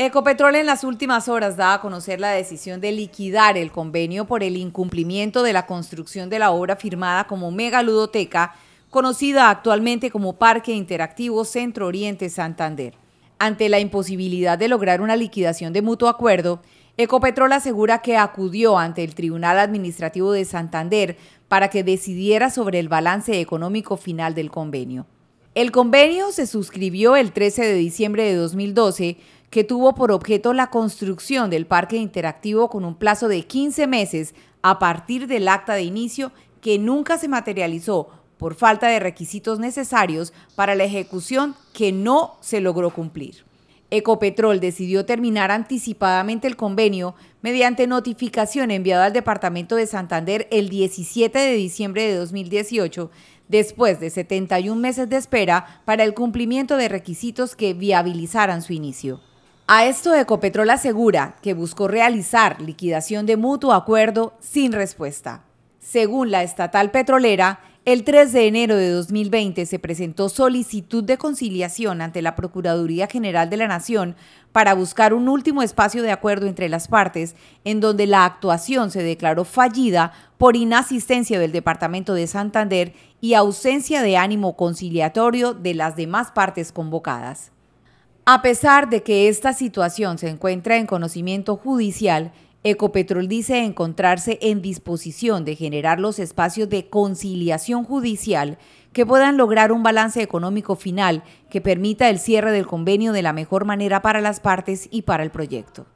Ecopetrol en las últimas horas da a conocer la decisión de liquidar el convenio por el incumplimiento de la construcción de la obra firmada como megaludoteca, conocida actualmente como Parque Interactivo Centro Oriente Santander. Ante la imposibilidad de lograr una liquidación de mutuo acuerdo, Ecopetrol asegura que acudió ante el Tribunal Administrativo de Santander para que decidiera sobre el balance económico final del convenio. El convenio se suscribió el 13 de diciembre de 2012 que tuvo por objeto la construcción del parque interactivo con un plazo de 15 meses a partir del acta de inicio que nunca se materializó por falta de requisitos necesarios para la ejecución que no se logró cumplir. Ecopetrol decidió terminar anticipadamente el convenio mediante notificación enviada al Departamento de Santander el 17 de diciembre de 2018, después de 71 meses de espera para el cumplimiento de requisitos que viabilizaran su inicio. A esto Ecopetrol asegura que buscó realizar liquidación de mutuo acuerdo sin respuesta. Según la estatal petrolera, el 3 de enero de 2020 se presentó solicitud de conciliación ante la Procuraduría General de la Nación para buscar un último espacio de acuerdo entre las partes, en donde la actuación se declaró fallida por inasistencia del Departamento de Santander y ausencia de ánimo conciliatorio de las demás partes convocadas. A pesar de que esta situación se encuentra en conocimiento judicial, Ecopetrol dice encontrarse en disposición de generar los espacios de conciliación judicial que puedan lograr un balance económico final que permita el cierre del convenio de la mejor manera para las partes y para el proyecto.